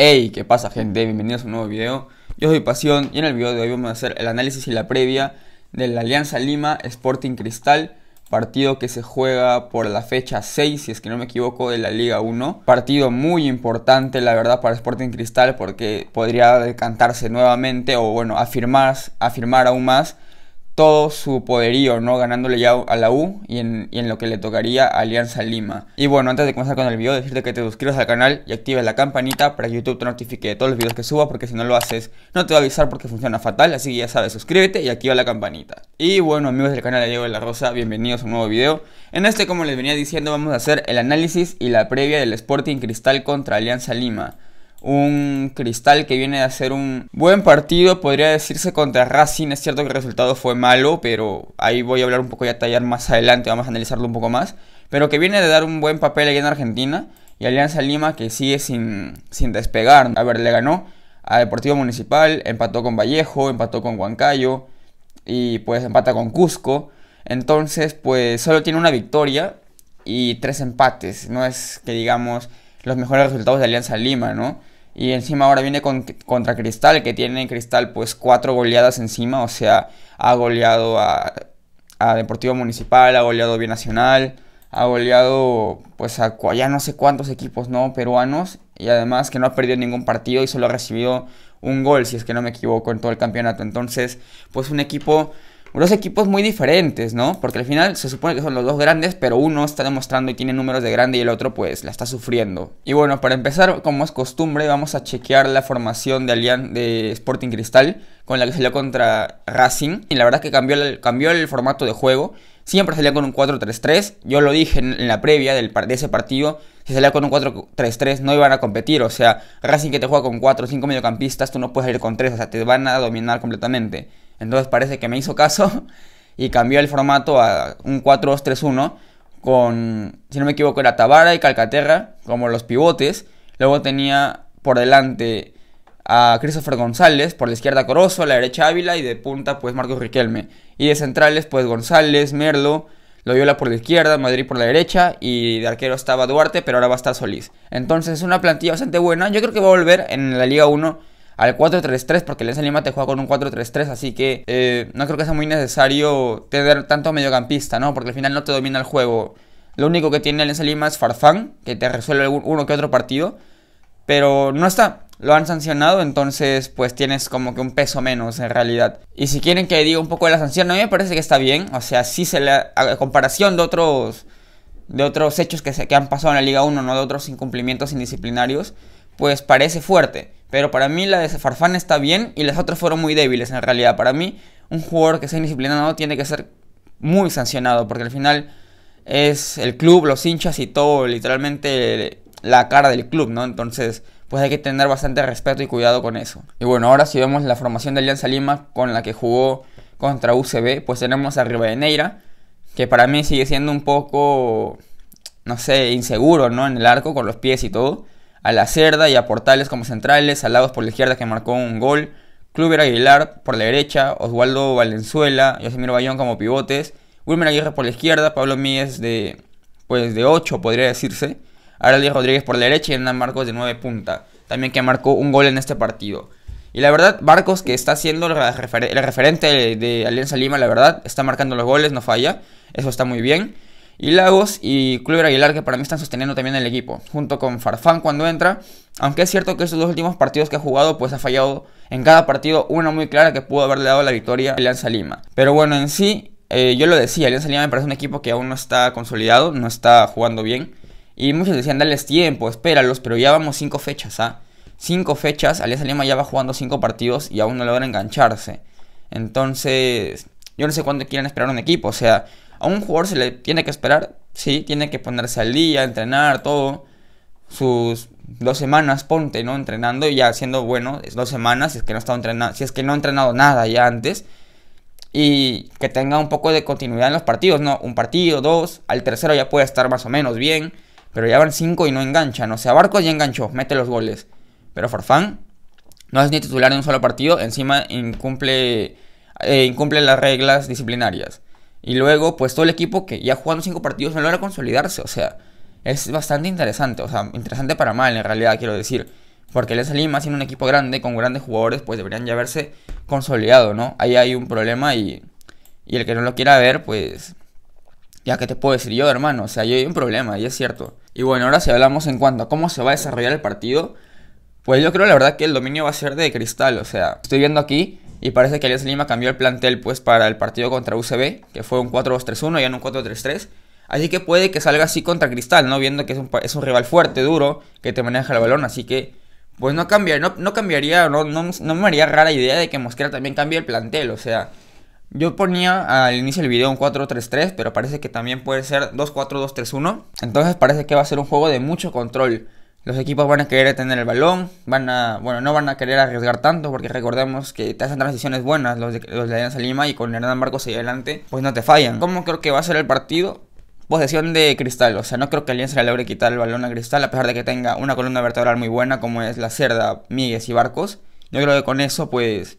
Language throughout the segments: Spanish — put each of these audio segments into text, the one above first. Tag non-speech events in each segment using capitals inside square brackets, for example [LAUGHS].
Hey, ¿qué pasa gente? Bienvenidos a un nuevo video. Yo soy Pasión y en el video de hoy vamos a hacer el análisis y la previa de la Alianza Lima Sporting Cristal, partido que se juega por la fecha 6, si es que no me equivoco, de la Liga 1. Partido muy importante, la verdad, para Sporting Cristal porque podría decantarse nuevamente o bueno, afirmar, afirmar aún más todo su poderío, ¿no? Ganándole ya a la U y en, lo que le tocaría a Alianza Lima. Y bueno, antes de comenzar con el video, decirte que te suscribas al canal y actives la campanita para que YouTube te notifique de todos los videos que suba, porque si no lo haces, no te va a avisar porque funciona fatal, así que ya sabes, suscríbete y activa la campanita. Y bueno, amigos del canal de Diego de la Rosa, bienvenidos a un nuevo video. En este, como les venía diciendo, vamos a hacer el análisis y la previa del Sporting Cristal contra Alianza Lima un cristal que viene de hacer un buen partido, podría decirse contra Racing. Es cierto que el resultado fue malo, pero ahí voy a hablar un poco y a más adelante, vamos a analizarlo un poco más. Pero que viene de dar un buen papel allá en Argentina. Y Alianza Lima que sigue sin, sin despegar. A ver, le ganó a Deportivo Municipal, empató con Vallejo, empató con Huancayo y pues empata con Cusco. Entonces, pues solo tiene una victoria y tres empates. No es que digamos los mejores resultados de Alianza Lima, ¿no? Y encima ahora viene con, contra Cristal, que tiene Cristal pues cuatro goleadas encima, o sea, ha goleado a, a Deportivo Municipal, ha goleado a Nacional, ha goleado pues a ya no sé cuántos equipos no peruanos y además que no ha perdido ningún partido y solo ha recibido un gol, si es que no me equivoco, en todo el campeonato. Entonces, pues un equipo unos equipos muy diferentes, ¿no? Porque al final se supone que son los dos grandes, pero uno está demostrando y tiene números de grande y el otro pues la está sufriendo. Y bueno, para empezar, como es costumbre, vamos a chequear la formación de Alian de Sporting Cristal con la que salió contra Racing. Y la verdad que cambió el, el formato de juego. Siempre salía con un 4-3-3. Yo lo dije en, la previa del, de ese partido. Si salía con un 4-3-3 no iban a competir. O sea, Racing que te juega con 4 o 5 mediocampistas, tú no puedes ir con 3. O sea, te van a dominar completamente. Entonces parece que me hizo caso [LAUGHS] y cambió el formato a un 4-2-3-1 con, si no me equivoco, era Tabara y Calcaterra como los pivotes. Luego tenía por delante a Christopher González, por la izquierda Corozo, a la derecha Ávila y de punta pues Marcos Riquelme. Y de centrales pues González, Merlo, Loyola por la izquierda, Madrid por la derecha y de arquero estaba Duarte, pero ahora va a estar Solís. Entonces es una plantilla bastante buena. Yo creo que va a volver en la Liga 1 al 4-3-3, porque el Lima te juega con un 4-3-3, así que eh, no creo que sea muy necesario tener tanto mediocampista, ¿no? Porque al final no te domina el juego. Lo único que tiene el Lima es Farfán, que te resuelve uno que otro partido, pero no está. Lo han sancionado, entonces pues tienes como que un peso menos en realidad. Y si quieren que diga un poco de la sanción, a mí me parece que está bien. O sea, sí se la A comparación de otros de otros hechos que, se, que han pasado en la Liga 1, no de otros incumplimientos indisciplinarios pues parece fuerte. Pero para mí la de Farfán está bien y las otras fueron muy débiles en realidad. Para mí, un jugador que sea indisciplinado tiene que ser muy sancionado porque al final es el club, los hinchas y todo, literalmente la cara del club, ¿no? Entonces, pues hay que tener bastante respeto y cuidado con eso. Y bueno, ahora si vemos la formación de Alianza Lima con la que jugó contra UCB, pues tenemos a Rivadeneira, que para mí sigue siendo un poco, no sé, inseguro, ¿no? En el arco, con los pies y todo a la Cerda y a Portales como centrales, Salados por la izquierda que marcó un gol, Cluber Aguilar por la derecha, Oswaldo Valenzuela, Yosemiro Bayón como pivotes, Wilmer Aguirre por la izquierda, Pablo Míez de pues de 8 podría decirse, Araldi Rodríguez por la derecha y Hernán Marcos de 9 punta, también que marcó un gol en este partido. Y la verdad, Barcos, que está siendo el, referente de Alianza Lima, la verdad, está marcando los goles, no falla, eso está muy bien. Y Lagos y Cluber Aguilar, que para mí están sosteniendo también el equipo, junto con Farfán cuando entra. Aunque es cierto que esos dos últimos partidos que ha jugado, pues ha fallado en cada partido una muy clara que pudo haberle dado la victoria a Alianza Lima. Pero bueno, en sí, eh, yo lo decía, Alianza Lima me parece un equipo que aún no está consolidado, no está jugando bien. Y muchos decían, dales tiempo, espéralos, pero ya vamos cinco fechas, ¿ah? Cinco fechas, Alianza Lima ya va jugando cinco partidos y aún no logra engancharse. Entonces, yo no sé cuándo quieren esperar un equipo, o sea, a un jugador se le tiene que esperar, sí, tiene que ponerse al día, entrenar, todo. Sus dos semanas, ponte, ¿no? Entrenando y ya haciendo bueno, es dos semanas, si es que no está entrenado, si es que no ha entrenado nada ya antes. Y que tenga un poco de continuidad en los partidos, ¿no? Un partido, dos, al tercero ya puede estar más o menos bien, pero ya van cinco y no enganchan. O sea, abarco ya enganchó, mete los goles. Pero Farfán no es ni titular en un solo partido, encima incumple, eh, incumple las reglas disciplinarias. Y luego, pues todo el equipo que ya jugando cinco partidos no logra consolidarse. O sea, es bastante interesante. O sea, interesante para mal en realidad, quiero decir. Porque el S más siendo un equipo grande, con grandes jugadores, pues deberían ya haberse consolidado, ¿no? Ahí hay un problema y, y el que no lo quiera ver, pues ya que te puedo decir yo, hermano, o sea, ahí hay un problema, y es cierto. Y bueno, ahora si hablamos en cuanto a cómo se va a desarrollar el partido, pues yo creo la verdad que el dominio va a ser de cristal, o sea, estoy viendo aquí y parece que Alianza Lima cambió el plantel pues para el partido contra UCB, que fue un 4-2-3-1 y en un 4-3-3. Así que puede que salga así contra Cristal, ¿no? Viendo que es un, rival fuerte, duro, que te maneja el balón. Así que, pues no, no, cambiaría, no, no, no, me haría rara idea de que Mosquera también cambie el plantel. O sea, yo ponía al inicio del video un 4-3-3, pero parece que también puede ser 2-4-2-3-1. Entonces parece que va a ser un juego de mucho control los equipos van a querer tener el balón, van a, bueno, no van a querer arriesgar tanto porque recordemos que te hacen transiciones buenas los de, los de Alianza Lima y con Hernán Marcos ahí adelante, pues no te fallan. ¿Cómo creo que va a ser el partido? posesión pues de Cristal. O sea, no creo que Alianza le logre quitar el balón a Cristal, a pesar de que tenga una columna vertebral muy buena, como es la Cerda, Migues y Barcos. Yo creo que con eso, pues,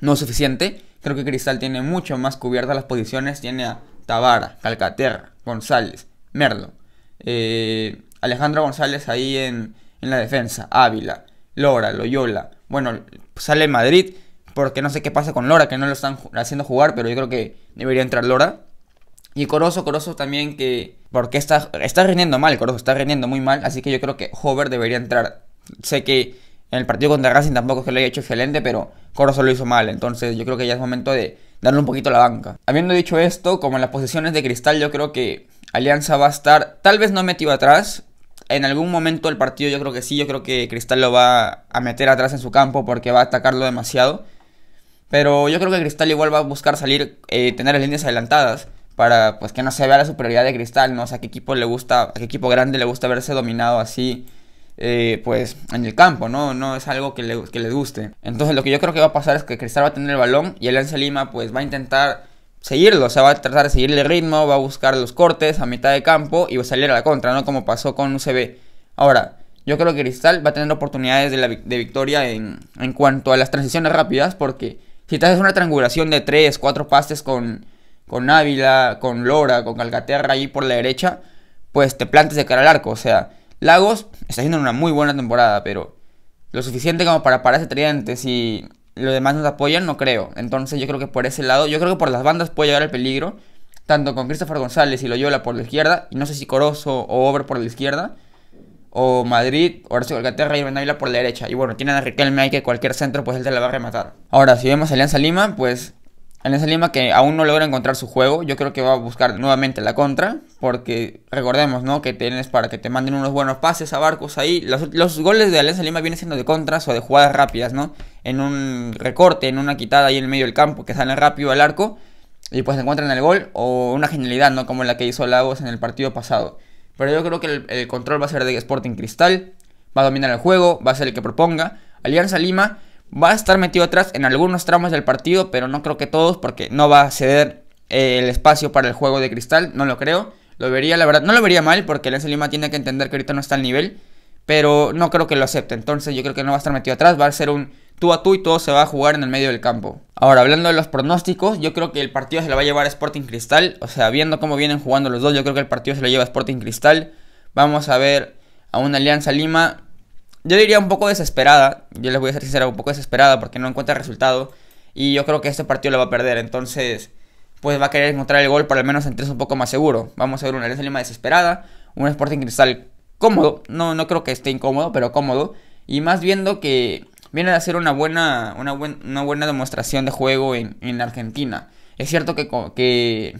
no es suficiente. Creo que Cristal tiene mucho más cubierta las posiciones. Tiene a Tabara, Calcaterra, González, Merlo, eh, Alejandro González ahí en, la defensa, Ávila, Lora, Loyola. Bueno, sale Madrid, porque no sé qué pasa con Lora, que no lo están haciendo jugar, pero yo creo que debería entrar Lora. Y Corozo, Corozo también que... Porque está, está rindiendo mal, Corozo está rindiendo muy mal, así que yo creo que Hover debería entrar. Sé que en el partido contra Racing tampoco es que lo haya hecho excelente, pero Corozo lo hizo mal, entonces yo creo que ya es momento de darle un poquito a la banca. Habiendo dicho esto, como en las posiciones de cristal, yo creo que Alianza va a estar, tal vez no metido atrás, en algún momento del partido yo creo que sí, yo creo que Cristal lo va a meter atrás en su campo porque va a atacarlo demasiado. Pero yo creo que Cristal igual va a buscar salir, eh, tener las líneas adelantadas para pues que no se vea la superioridad de Cristal, ¿no? O sea, qué equipo le gusta, a qué equipo grande le gusta verse dominado así, eh, pues en el campo, ¿no? No es algo que le, guste. Entonces lo que yo creo que va a pasar es que Cristal va a tener el balón y lance Lima pues va a intentar seguirlo, o sea, va a tratar de seguir el ritmo, va a buscar los cortes a mitad de campo y va a salir a la contra, ¿no? Como pasó con UCB. Ahora, yo creo que Cristal va a tener oportunidades de, victoria en, en, cuanto a las transiciones rápidas, porque si te haces una triangulación de 3, 4 pases con, con Ávila, con Lora, con Calcaterra ahí por la derecha, pues te plantes de cara al arco, o sea, Lagos está haciendo una muy buena temporada, pero lo suficiente como para pararse tridente y lo demás nos apoyan, no creo. Entonces yo creo que por ese lado, yo creo que por las bandas puede llegar el peligro, tanto con Christopher González y Loyola por la izquierda, y no sé si Corozo o Over por la izquierda, o Madrid, o Arce y Benavila por la derecha. Y bueno, tienen a Riquelme ahí que cualquier centro pues él te la va a rematar. Ahora, si vemos a Alianza Lima, pues Alianza Lima que aún no logra encontrar su juego, yo creo que va a buscar nuevamente la contra, porque recordemos, ¿no? Que tienes para que te manden unos buenos pases a barcos ahí. Los, los goles de Alianza Lima vienen siendo de contras o de jugadas rápidas, ¿no? en un recorte, en una quitada ahí en el medio del campo, que sale rápido al arco y pues encuentran el gol o una genialidad, ¿no? Como la que hizo Lagos en el partido pasado. Pero yo creo que el, control va a ser de Sporting Cristal, va a dominar el juego, va a ser el que proponga. Alianza Lima va a estar metido atrás en algunos tramos del partido, pero no creo que todos, porque no va a ceder eh, el espacio para el juego de Cristal, no lo creo. Lo vería, la verdad, no lo vería mal, porque Alianza Lima tiene que entender que ahorita no está al nivel, pero no creo que lo acepte. Entonces yo creo que no va a estar metido atrás, va a ser un tú a tú y todo se va a jugar en el medio del campo. Ahora, hablando de los pronósticos, yo creo que el partido se lo va a llevar Sporting Cristal. O sea, viendo cómo vienen jugando los dos, yo creo que el partido se lo lleva Sporting Cristal. Vamos a ver a una Alianza Lima. Yo diría un poco desesperada. Yo les voy a ser será un poco desesperada porque no encuentra resultado. Y yo creo que este partido lo va a perder. Entonces, pues va a querer encontrar el gol Por al menos sentirse un poco más seguro. Vamos a ver una Alianza Lima desesperada. Un Sporting Cristal cómodo. No, no creo que esté incómodo, pero cómodo. Y más viendo que viene a ser una buena, una, una buena demostración de juego en, Argentina. Es cierto que, que,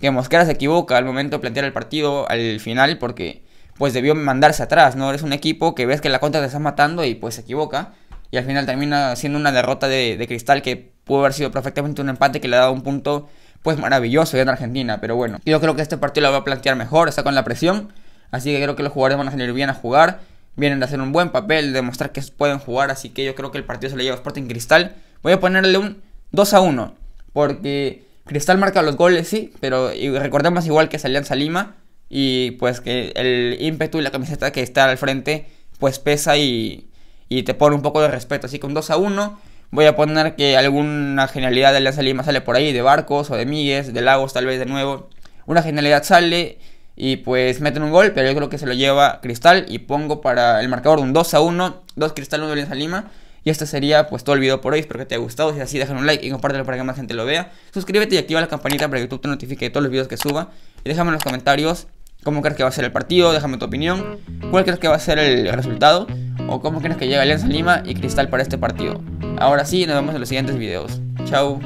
que, Mosquera se equivoca al momento de plantear el partido al final porque pues debió mandarse atrás, ¿no? Es un equipo que ves que la contra te está matando y pues se equivoca. Y al final termina siendo una derrota de, cristal que pudo haber sido perfectamente un empate que le ha dado un punto pues maravilloso en Argentina. Pero bueno, yo creo que este partido lo va a plantear mejor, está con la presión. Así que creo que los jugadores van a salir bien a jugar vienen a hacer un buen papel, demostrar que pueden jugar, así que yo creo que el partido se le lleva Sporting Cristal. Voy a ponerle un 2 a 1, porque Cristal marca los goles, sí, pero recordemos igual que es Alianza Lima y pues que el ímpetu y la camiseta que está al frente pues pesa y, y te pone un poco de respeto, así que un 2 a 1. Voy a poner que alguna genialidad de Alianza Lima sale por ahí, de Barcos o de migues, de Lagos tal vez de nuevo. Una genialidad sale y pues meten un gol, pero yo creo que se lo lleva Cristal y pongo para el marcador un 2 a 1, 2 Cristal, 1 Alianza Lima. Y este sería pues todo el video por hoy, espero que te haya gustado, si es así déjame un like y compártelo para que más gente lo vea. Suscríbete y activa la campanita para que YouTube te notifique de todos los videos que suba. Y déjame en los comentarios cómo crees que va a ser el partido, déjame tu opinión, cuál crees que va a ser el resultado o cómo crees que llega Alianza Lima y Cristal para este partido. Ahora sí, nos vemos en los siguientes videos. Chao.